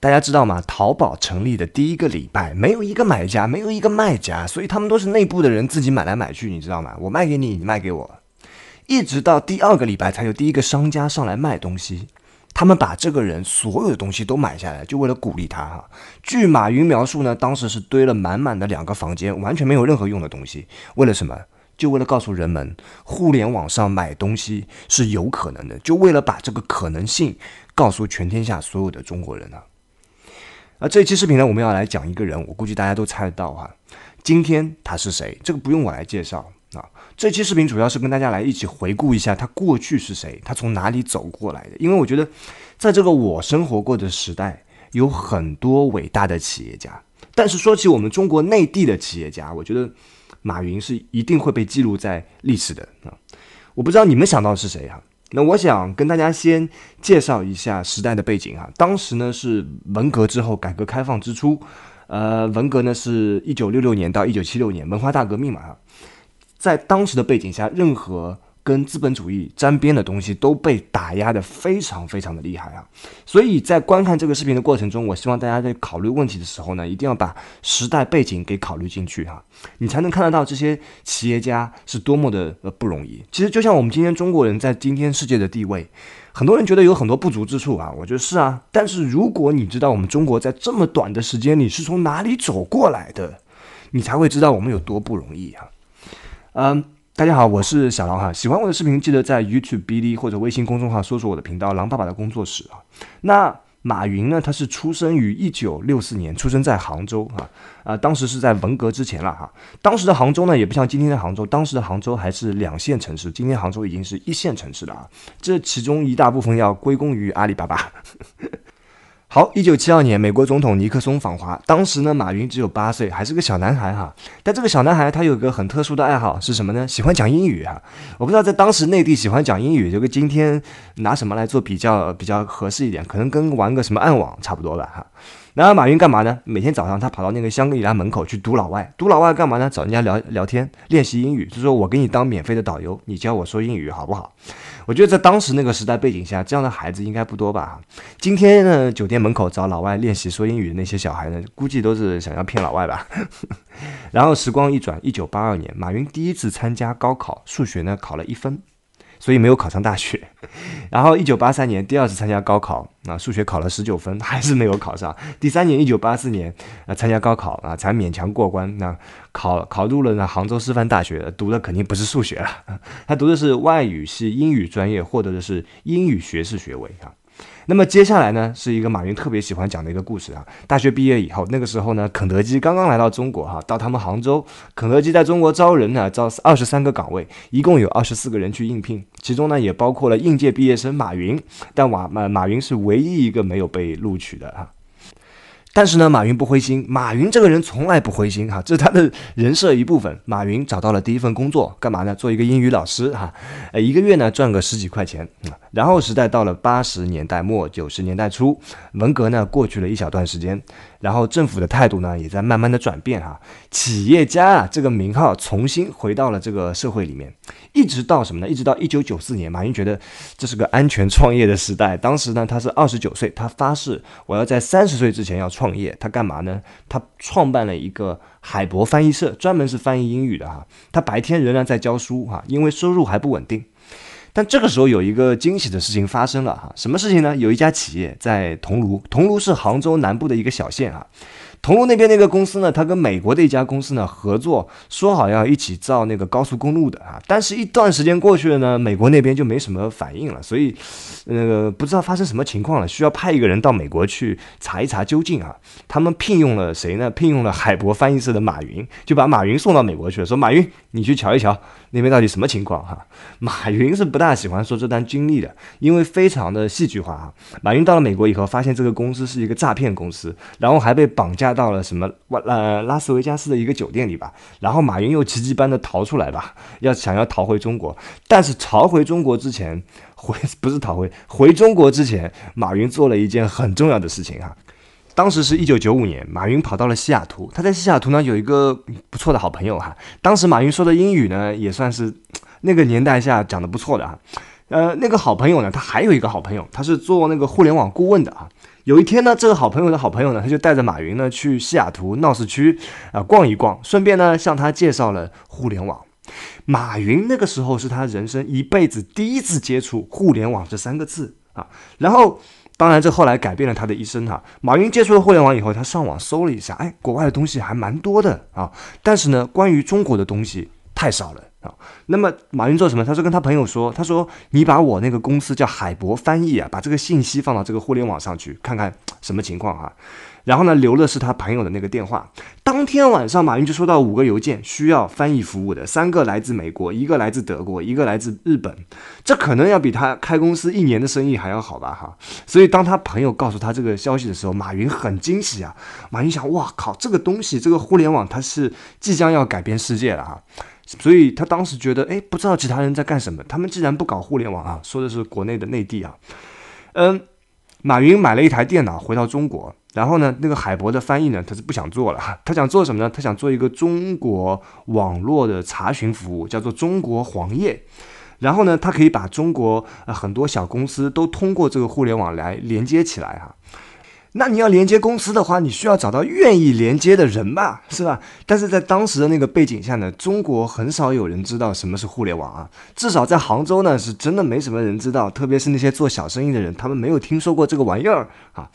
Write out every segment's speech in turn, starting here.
大家知道吗？淘宝成立的第一个礼拜，没有一个买家，没有一个卖家，所以他们都是内部的人自己买来买去，你知道吗？我卖给你，你卖给我，一直到第二个礼拜才有第一个商家上来卖东西。他们把这个人所有的东西都买下来，就为了鼓励他哈。据马云描述呢，当时是堆了满满的两个房间，完全没有任何用的东西。为了什么？就为了告诉人们，互联网上买东西是有可能的。就为了把这个可能性告诉全天下所有的中国人啊。那这期视频呢，我们要来讲一个人，我估计大家都猜得到哈。今天他是谁？这个不用我来介绍啊。这期视频主要是跟大家来一起回顾一下他过去是谁，他从哪里走过来的。因为我觉得，在这个我生活过的时代，有很多伟大的企业家。但是说起我们中国内地的企业家，我觉得马云是一定会被记录在历史的啊。我不知道你们想到是谁啊？那我想跟大家先介绍一下时代的背景啊，当时呢是文革之后，改革开放之初，呃，文革呢是一九六六年到一九七六年，文化大革命嘛哈，在当时的背景下，任何。跟资本主义沾边的东西都被打压的非常非常的厉害啊！所以在观看这个视频的过程中，我希望大家在考虑问题的时候呢，一定要把时代背景给考虑进去哈，你才能看得到这些企业家是多么的呃不容易。其实就像我们今天中国人在今天世界的地位，很多人觉得有很多不足之处啊，我觉得是啊。但是如果你知道我们中国在这么短的时间里是从哪里走过来的，你才会知道我们有多不容易啊！嗯。大家好，我是小狼哈，喜欢我的视频记得在 YouTube、哔哩或者微信公众号搜索我的频道“狼爸爸的工作室”啊。那马云呢？他是出生于一九六四年，出生在杭州啊啊，当时是在文革之前了哈。当时的杭州呢，也不像今天的杭州，当时的杭州还是两线城市，今天杭州已经是一线城市了啊。这其中一大部分要归功于阿里巴巴。好，一九七二年，美国总统尼克松访华，当时呢，马云只有八岁，还是个小男孩哈。但这个小男孩他有个很特殊的爱好是什么呢？喜欢讲英语哈。我不知道在当时内地喜欢讲英语，这个今天拿什么来做比较比较合适一点？可能跟玩个什么暗网差不多吧哈。然后马云干嘛呢？每天早上他跑到那个香格里拉门口去堵老外，堵老外干嘛呢？找人家聊聊天，练习英语。就说我给你当免费的导游，你教我说英语好不好？我觉得在当时那个时代背景下，这样的孩子应该不多吧？今天呢，酒店门口找老外练习说英语的那些小孩呢，估计都是想要骗老外吧。然后时光一转，一九八二年，马云第一次参加高考，数学呢考了一分。所以没有考上大学，然后一九八三年第二次参加高考啊，数学考了十九分，还是没有考上。第三年一九八四年啊，参加高考啊，才勉强过关。那考考入了那杭州师范大学，读的肯定不是数学了，他读的是外语系英语专业，获得的是英语学士学位啊。那么接下来呢，是一个马云特别喜欢讲的一个故事啊。大学毕业以后，那个时候呢，肯德基刚刚来到中国哈，到他们杭州，肯德基在中国招人呢，招二十三个岗位，一共有二十四个人去应聘，其中呢也包括了应届毕业生马云，但马马马云是唯一一个没有被录取的啊。但是呢，马云不灰心。马云这个人从来不灰心哈，这是他的人设一部分。马云找到了第一份工作，干嘛呢？做一个英语老师哈，哎，一个月呢赚个十几块钱。然后时代到了八十年代末九十年代初，文革呢过去了一小段时间。然后政府的态度呢，也在慢慢的转变哈。企业家啊这个名号重新回到了这个社会里面，一直到什么呢？一直到一九九四年，马云觉得这是个安全创业的时代。当时呢，他是二十九岁，他发誓我要在三十岁之前要创业。他干嘛呢？他创办了一个海博翻译社，专门是翻译英语的哈。他白天仍然在教书哈，因为收入还不稳定。但这个时候有一个惊喜的事情发生了哈，什么事情呢？有一家企业在桐庐，桐庐是杭州南部的一个小县啊。同庐那边那个公司呢，他跟美国的一家公司呢合作，说好要一起造那个高速公路的啊。但是一段时间过去了呢，美国那边就没什么反应了，所以那个不知道发生什么情况了，需要派一个人到美国去查一查究竟啊。他们聘用了谁呢？聘用了海博翻译社的马云，就把马云送到美国去了，说马云，你去瞧一瞧那边到底什么情况哈。马云是不大喜欢说这段经历的，因为非常的戏剧化啊。马云到了美国以后，发现这个公司是一个诈骗公司，然后还被绑架。到了什么？呃，拉斯维加斯的一个酒店里吧。然后马云又奇迹般的逃出来吧，要想要逃回中国。但是逃回中国之前，回不是逃回，回中国之前，马云做了一件很重要的事情哈。当时是一九九五年，马云跑到了西雅图，他在西雅图呢有一个不错的好朋友哈。当时马云说的英语呢也算是 那个年代下讲的不错的哈。呃，那个好朋友呢，他还有一个好朋友，他是做那个互联网顾问的啊。有一天呢，这个好朋友的好朋友呢，他就带着马云呢去西雅图闹市区啊逛一逛，顺便呢向他介绍了互联网。马云那个时候是他人生一辈子第一次接触“互联网”这三个字啊，然后当然这后来改变了他的一生哈。马云接触了互联网以后，他上网搜了一下，哎，国外的东西还蛮多的啊，但是呢，关于中国的东西太少了。啊，那么马云做什么？他说跟他朋友说，他说你把我那个公司叫海博翻译啊，把这个信息放到这个互联网上去看看什么情况哈。然后呢，留了是他朋友的那个电话。当天晚上，马云就收到五个邮件，需要翻译服务的，三个来自美国，一个来自德国，一个来自日本。这可能要比他开公司一年的生意还要好吧哈。所以，当他朋友告诉他这个消息的时候，马云很惊喜啊。马云想，哇靠，这个东西，这个互联网，它是即将要改变世界了哈。所以他当时觉得，哎，不知道其他人在干什么。他们既然不搞互联网啊，说的是国内的内地啊，嗯，马云买了一台电脑回到中国，然后呢，那个海博的翻译呢，他是不想做了，他想做什么呢？他想做一个中国网络的查询服务，叫做中国黄页，然后呢，他可以把中国很多小公司都通过这个互联网来连接起来哈。那你要连接公司的话，你需要找到愿意连接的人吧，是吧？但是在当时的那个背景下呢，中国很少有人知道什么是互联网啊，至少在杭州呢，是真的没什么人知道，特别是那些做小生意的人，他们没有听说过这个玩意儿啊。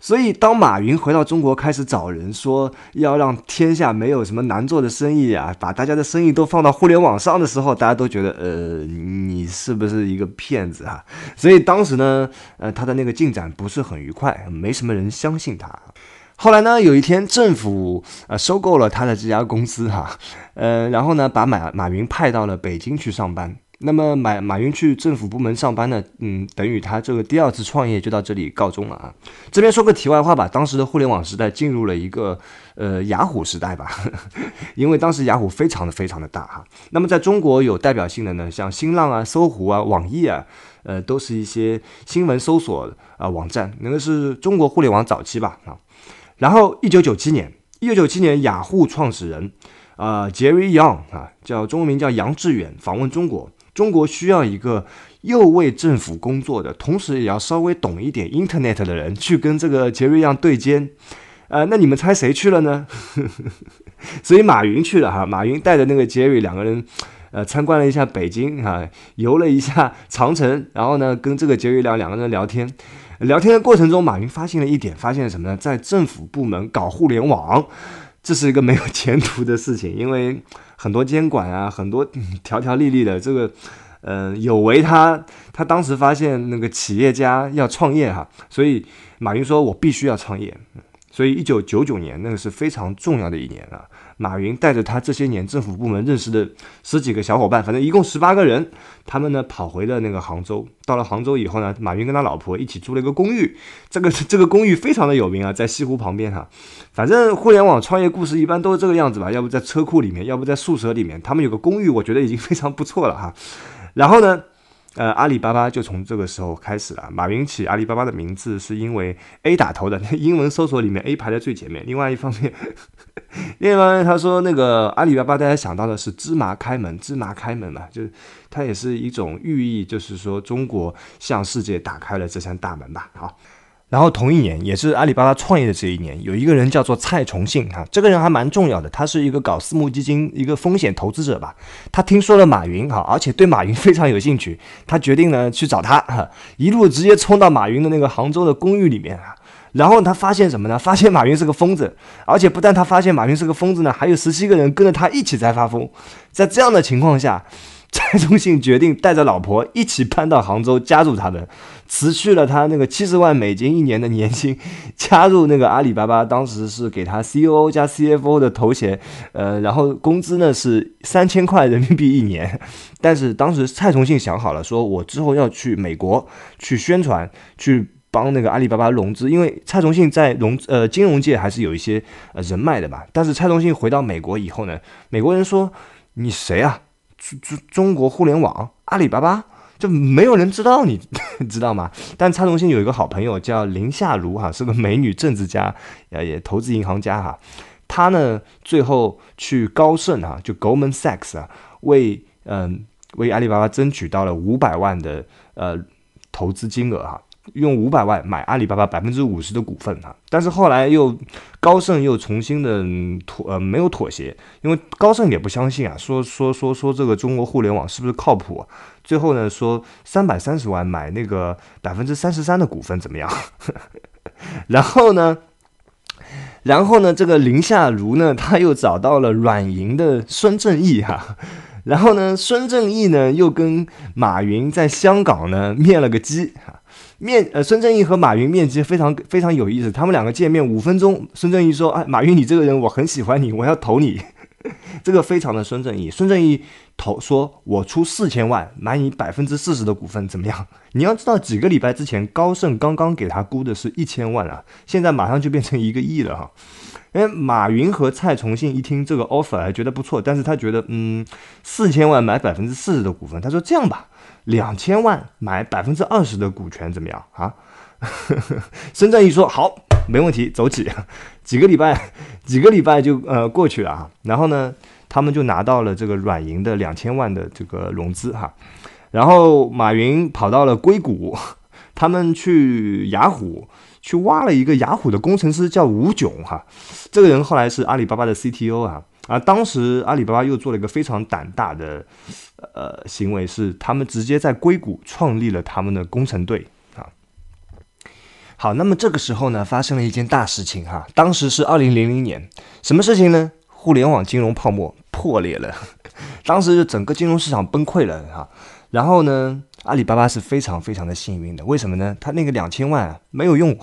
所以，当马云回到中国开始找人说要让天下没有什么难做的生意啊，把大家的生意都放到互联网上的时候，大家都觉得，呃，你是不是一个骗子啊？所以当时呢，呃，他的那个进展不是很愉快，没什么人相信他。后来呢，有一天政府呃收购了他的这家公司哈，呃，然后呢，把马马云派到了北京去上班。那么马马云去政府部门上班呢，嗯，等于他这个第二次创业就到这里告终了啊。这边说个题外话吧，当时的互联网时代进入了一个呃雅虎时代吧，因为当时雅虎非常的非常的大哈。那么在中国有代表性的呢，像新浪啊、搜狐啊、网易啊，呃，都是一些新闻搜索啊网站，那个是中国互联网早期吧啊。然后一九九七年，一九九七年雅虎创始人啊杰瑞杨啊，叫中文名叫杨致远访问中国。中国需要一个又为政府工作的，同时也要稍微懂一点 Internet 的人去跟这个杰瑞样对接。呃，那你们猜谁去了呢？所以马云去了哈，马云带着那个杰瑞两个人，呃，参观了一下北京啊，游了一下长城，然后呢，跟这个杰瑞两两个人聊天。聊天的过程中，马云发现了一点，发现什么呢？在政府部门搞互联网。这是一个没有前途的事情，因为很多监管啊，很多 条条立立的，这个，嗯，有违他，他当时发现那个企业家要创业哈，所以马云说，我必须要创业。所以一九九九年那个是非常重要的一年啊，马云带着他这些年政府部门认识的十几个小伙伴，反正一共十八个人，他们呢跑回了那个杭州，到了杭州以后呢，马云跟他老婆一起租了一个公寓，这个这个公寓非常的有名啊，在西湖旁边哈，反正互联网创业故事一般都是这个样子吧，要不在车库里面，要不在宿舍里面，他们有个公寓，我觉得已经非常不错了哈，然后呢。呃，阿里巴巴就从这个时候开始了。马云起阿里巴巴的名字是因为 A 打头的，那 英文搜索里面 A 排在最前面。另外一方面，另外一方面他说那个阿里巴巴，大家想到的是芝麻开门，芝麻开门嘛，就是它也是一种寓意，就是说中国向世界打开了这扇大门吧。好。然后同一年，也是阿里巴巴创业的这一年，有一个人叫做蔡崇信哈，这个人还蛮重要的，他是一个搞私募基金、一个风险投资者吧。他听说了马云哈，而且对马云非常有兴趣，他决定呢去找他，哈、一路直接冲到马云的那个杭州的公寓里面啊。然后他发现什么呢？发现马云是个疯子，而且不但他发现马云是个疯子呢，还有十七个人跟着他一起在发疯。在这样的情况下。蔡 崇信决定带着老婆一起搬到杭州，加入他们，辞去了他那个七十万美金一年的年薪，加入那个阿里巴巴。当时是给他 COO 加 CFO 的头衔，呃，然后工资呢是三千块人民币一年。但是当时蔡崇信想好了，说我之后要去美国去宣传，去帮那个阿里巴巴融资，因为蔡崇信在融呃金融界还是有一些呃人脉的吧。但是蔡崇信回到美国以后呢，美国人说你谁啊？中中中国互联网阿里巴巴，就没有人知道，你知道吗？但蔡崇信有一个好朋友叫林夏如哈，是个美女政治家，呃，也投资银行家哈。他呢，最后去高盛哈，就 Goldman Sachs 啊，为嗯为阿里巴巴争取到了五百万的呃投资金额哈。用五百万买阿里巴巴百分之五十的股份啊！但是后来又高盛又重新的妥呃没有妥协，因为高盛也不相信啊，说说说说这个中国互联网是不是靠谱？最后呢说三百三十万买那个百分之三十三的股份怎么样？然后呢，然后呢这个林夏如呢他又找到了软银的孙正义哈，然后呢孙正义呢又跟马云在香港呢面了个基哈。面呃，孙正义和马云面基非常非常有意思，他们两个见面五分钟，孙正义说：“哎，马云，你这个人我很喜欢你，我要投你。”这个非常的孙正义，孙正义投说：“我出四千万买你百分之四十的股份，怎么样？”你要知道几个礼拜之前，高盛刚刚给他估的是一千万啊，现在马上就变成一个亿了哈。哎，马云和蔡崇信一听这个 offer 还觉得不错，但是他觉得嗯，四千万买百分之四十的股份，他说这样吧。两千万买百分之二十的股权怎么样啊？孙正义说好，没问题，走起。几个礼拜，几个礼拜就呃过去了啊。然后呢，他们就拿到了这个软银的两千万的这个融资哈。然后马云跑到了硅谷，他们去雅虎去挖了一个雅虎的工程师叫吴炯哈，这个人后来是阿里巴巴的 CTO 啊。啊，当时阿里巴巴又做了一个非常胆大的，呃，行为是他们直接在硅谷创立了他们的工程队啊。好，那么这个时候呢，发生了一件大事情哈，当时是二零零零年，什么事情呢？互联网金融泡沫破裂了，当时整个金融市场崩溃了哈。然后呢，阿里巴巴是非常非常的幸运的，为什么呢？他那个两千万没有用，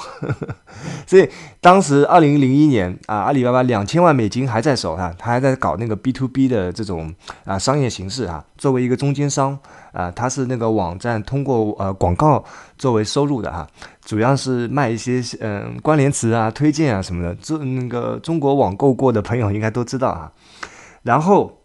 所以当时二零零一年啊，阿里巴巴两千万美金还在手哈，他还在搞那个 B to B 的这种啊商业形式啊，作为一个中间商啊，他是那个网站通过呃广告作为收入的哈，主要是卖一些嗯关联词啊、推荐啊什么的，这那个中国网购过的朋友应该都知道啊，然后。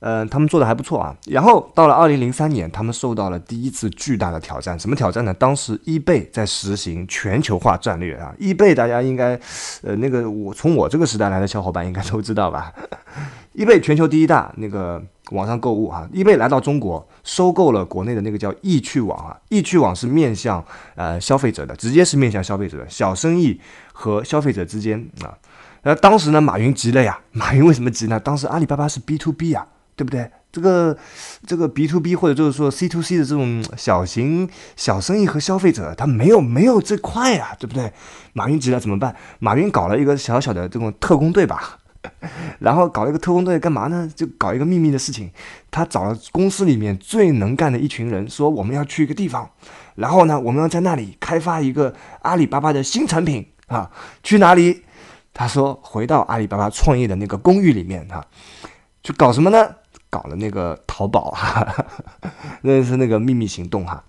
呃，他们做的还不错啊。然后到了二零零三年，他们受到了第一次巨大的挑战。什么挑战呢？当时，eBay 在实行全球化战略啊。eBay 大家应该，呃，那个我从我这个时代来的小伙伴应该都知道吧。eBay 全球第一大那个网上购物啊。eBay 来到中国，收购了国内的那个叫易趣网啊。易趣网是面向呃消费者的，直接是面向消费者的小生意和消费者之间啊。那当时呢，马云急了呀。马云为什么急呢？当时阿里巴巴是 B to B 啊。对不对？这个这个 B to B 或者就是说 C to C 的这种小型小生意和消费者，他没有没有这块啊，对不对？马云急了怎么办？马云搞了一个小小的这种特工队吧，然后搞了一个特工队干嘛呢？就搞一个秘密的事情。他找了公司里面最能干的一群人，说我们要去一个地方，然后呢，我们要在那里开发一个阿里巴巴的新产品啊。去哪里？他说回到阿里巴巴创业的那个公寓里面哈，去搞什么呢？搞了那个淘宝，那是那个秘密行动哈。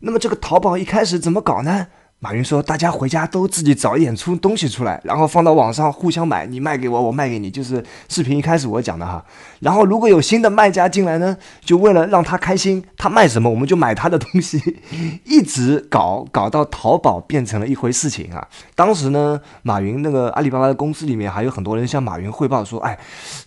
那么这个淘宝一开始怎么搞呢？马云说：“大家回家都自己找一点出东西出来，然后放到网上互相买，你卖给我，我卖给你，就是视频一开始我讲的哈。然后如果有新的卖家进来呢，就为了让他开心，他卖什么我们就买他的东西，一直搞搞到淘宝变成了一回事情啊。当时呢，马云那个阿里巴巴的公司里面还有很多人向马云汇报说，哎，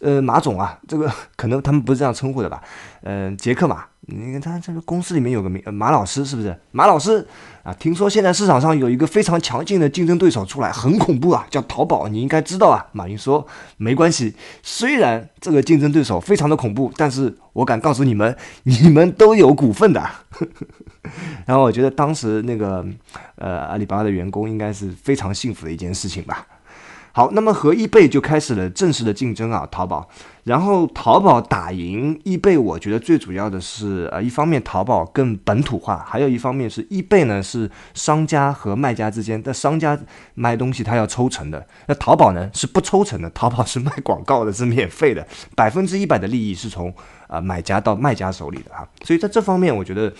呃，马总啊，这个 可能他们不是这样称呼的吧，嗯，杰克马。”你看他这个公司里面有个名马老师是不是？马老师啊，听说现在市场上有一个非常强劲的竞争对手出来，很恐怖啊，叫淘宝。你应该知道啊。马云说没关系，虽然这个竞争对手非常的恐怖，但是我敢告诉你们，你们都有股份的。然后我觉得当时那个呃阿里巴巴的员工应该是非常幸福的一件事情吧。好，那么和易贝就开始了正式的竞争啊，淘宝。然后淘宝打赢易贝，我觉得最主要的是呃，一方面淘宝更本土化，还有一方面是易贝呢是商家和卖家之间但商家卖东西他要抽成的，那淘宝呢是不抽成的，淘宝是卖广告的，是免费的，百分之一百的利益是从呃买家到卖家手里的啊，所以在这方面，我觉得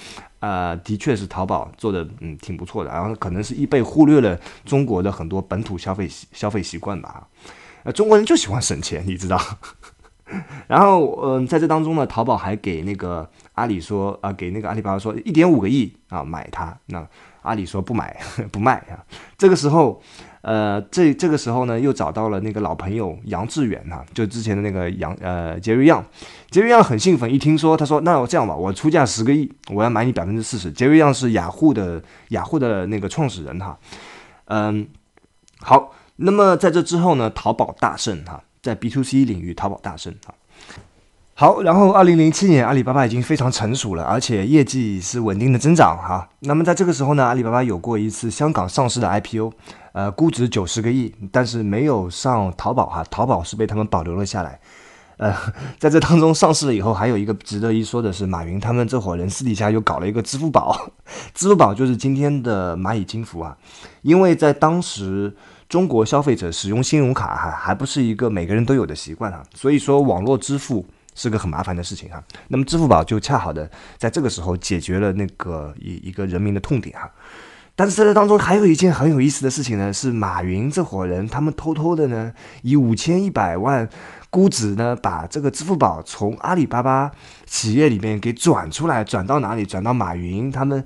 呃，的确是淘宝做的嗯挺不错的。然后可能是易贝忽略了中国的很多本土消费消费习惯吧啊，呃中国人就喜欢省钱，你知道。然后，嗯，在这当中呢，淘宝还给那个阿里说啊，给那个阿里巴巴说一点五个亿啊，买它。那阿里说不买 不卖啊。这个时候，呃，这这个时候呢，又找到了那个老朋友杨致远哈，就之前的那个杨呃杰瑞样，杰瑞样很兴奋，一听说他说那我这样吧，我出价十个亿，我要买你百分之四十。杰瑞样是雅虎的雅虎的那个创始人哈。嗯，好，那么在这之后呢，淘宝大胜哈。在 B to C 领域，淘宝大胜啊。好，然后二零零七年，阿里巴巴已经非常成熟了，而且业绩是稳定的增长哈。那么在这个时候呢，阿里巴巴有过一次香港上市的 IPO，呃，估值九十个亿，但是没有上淘宝哈，淘宝是被他们保留了下来。呃，在这当中上市了以后，还有一个值得一说的是，马云他们这伙人私底下又搞了一个支付宝，支付宝就是今天的蚂蚁金服啊，因为在当时。中国消费者使用信用卡还还不是一个每个人都有的习惯哈，所以说网络支付是个很麻烦的事情哈。那么支付宝就恰好的在这个时候解决了那个一一个人民的痛点哈。但是在这当中还有一件很有意思的事情呢，是马云这伙人他们偷偷的呢以五千一百万估值呢把这个支付宝从阿里巴巴企业里面给转出来，转到哪里？转到马云他们。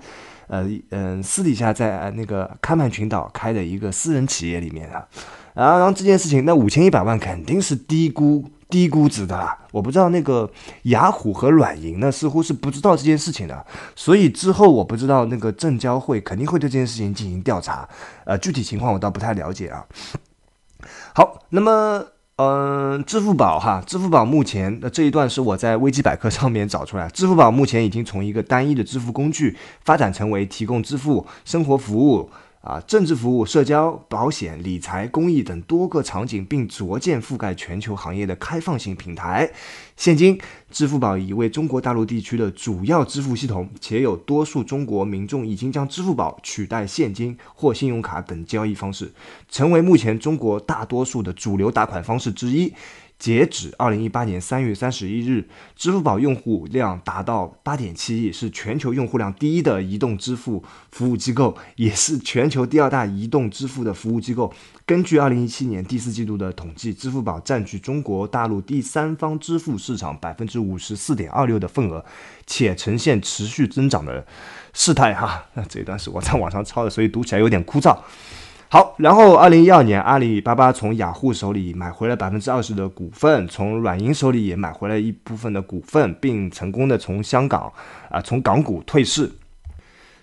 呃嗯，私底下在那个开曼群岛开的一个私人企业里面啊，然后然后这件事情，那五千一百万肯定是低估低估值的啦。我不知道那个雅虎和软银呢，似乎是不知道这件事情的，所以之后我不知道那个证交会肯定会对这件事情进行调查，呃，具体情况我倒不太了解啊。好，那么。嗯，支付宝哈，支付宝目前的这一段是我在维基百科上面找出来。支付宝目前已经从一个单一的支付工具发展成为提供支付生活服务。啊，政治服务、社交、保险、理财、公益等多个场景，并逐渐覆盖全球行业的开放性平台。现今，支付宝已为中国大陆地区的主要支付系统，且有多数中国民众已经将支付宝取代现金或信用卡等交易方式，成为目前中国大多数的主流打款方式之一。截止二零一八年三月三十一日，支付宝用户量达到八点七亿，是全球用户量第一的移动支付服务机构，也是全球第二大移动支付的服务机构。根据二零一七年第四季度的统计，支付宝占据中国大陆第三方支付市场百分之五十四点二六的份额，且呈现持续增长的势态。哈，那 这段是我在网上抄的，所以读起来有点枯燥。好，然后二零一二年，阿里巴巴从雅虎手里买回了百分之二十的股份，从软银手里也买回了一部分的股份，并成功的从香港啊从港股退市。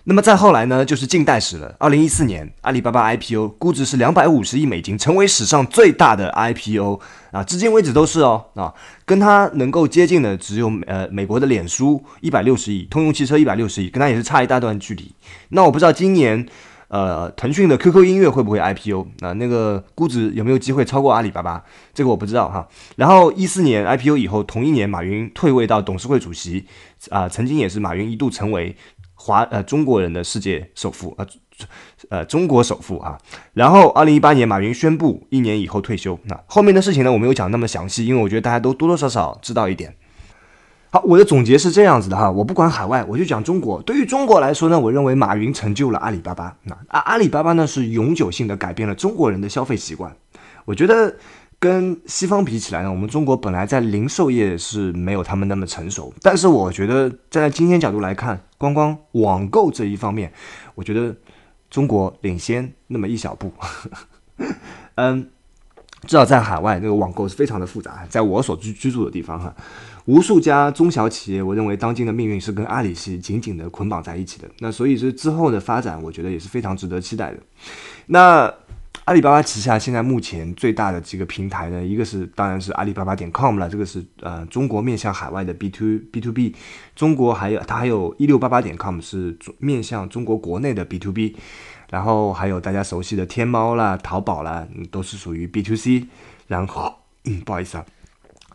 那么再后来呢，就是近代史了。二零一四年，阿里巴巴 IPO 估值是两百五十亿美金，成为史上最大的 IPO 啊，至今为止都是哦啊，跟它能够接近的只有呃美国的脸书一百六十亿，通用汽车一百六十亿，跟它也是差一大段距离。那我不知道今年。呃，腾讯的 QQ 音乐会不会 IPO？那那个估值有没有机会超过阿里巴巴？这个我不知道哈。然后一四年 IPO 以后，同一年马云退位到董事会主席，啊，曾经也是马云一度成为华呃中国人的世界首富啊，呃中国首富啊。然后二零一八年马云宣布一年以后退休。那后面的事情呢，我没有讲那么详细，因为我觉得大家都多多少少知道一点。好，我的总结是这样子的哈，我不管海外，我就讲中国。对于中国来说呢，我认为马云成就了阿里巴巴。那阿阿里巴巴呢是永久性的改变了中国人的消费习惯。我觉得跟西方比起来呢，我们中国本来在零售业是没有他们那么成熟。但是我觉得站在今天角度来看，光光网购这一方面，我觉得中国领先那么一小步。嗯，至少在海外那个网购是非常的复杂，在我所居居住的地方哈。无数家中小企业，我认为当今的命运是跟阿里系紧紧的捆绑在一起的。那所以是之后的发展，我觉得也是非常值得期待的。那阿里巴巴旗下现在目前最大的几个平台呢，一个是当然是阿里巴巴点 com 了，这个是呃中国面向海外的 B to B to B。中国还有它还有一六八八点 com 是面向中国国内的 B to B。然后还有大家熟悉的天猫啦、淘宝啦，都是属于 B to C。然后，嗯，不好意思啊。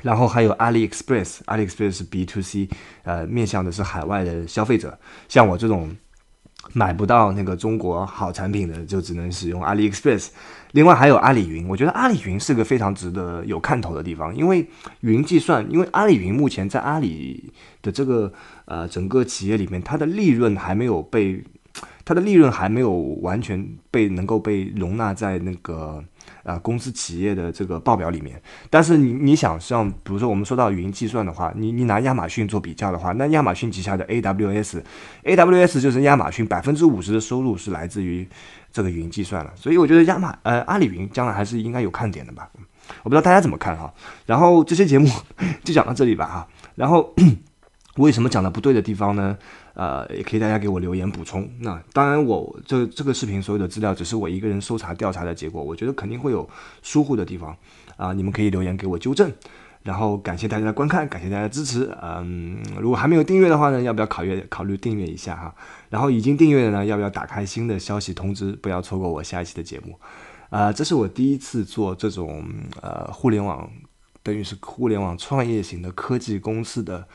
然后还有 a l i express，a l i express B to C，呃，面向的是海外的消费者。像我这种买不到那个中国好产品的，就只能使用 a l i express。另外还有阿里云，我觉得阿里云是个非常值得有看头的地方，因为云计算，因为阿里云目前在阿里的这个呃整个企业里面，它的利润还没有被，它的利润还没有完全被能够被容纳在那个。啊，公司企业的这个报表里面，但是你你想像，比如说我们说到云计算的话，你你拿亚马逊做比较的话，那亚马逊旗下的 AWS，AWS 就是亚马逊百分之五十的收入是来自于这个云计算了，所以我觉得亚马呃阿里云将来还是应该有看点的吧，我不知道大家怎么看哈。然后这些节目 就讲到这里吧哈。然后 为什么讲的不对的地方呢？呃，也可以大家给我留言补充。那当然，我这这个视频所有的资料只是我一个人搜查调查的结果，我觉得肯定会有疏忽的地方啊，你们可以留言给我纠正。然后感谢大家的观看，感谢大家支持。嗯，如果还没有订阅的话呢，要不要考虑考虑订阅一下哈？然后已经订阅的呢，要不要打开新的消息通知，不要错过我下一期的节目？啊，这是我第一次做这种呃互联网，等于是互联网创业型的科技公司的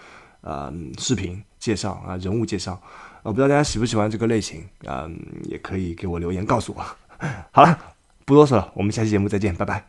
呃视频。介绍啊，人物介绍，我不知道大家喜不喜欢这个类型啊，也可以给我留言告诉我。好了，不啰嗦了，我们下期节目再见，拜拜。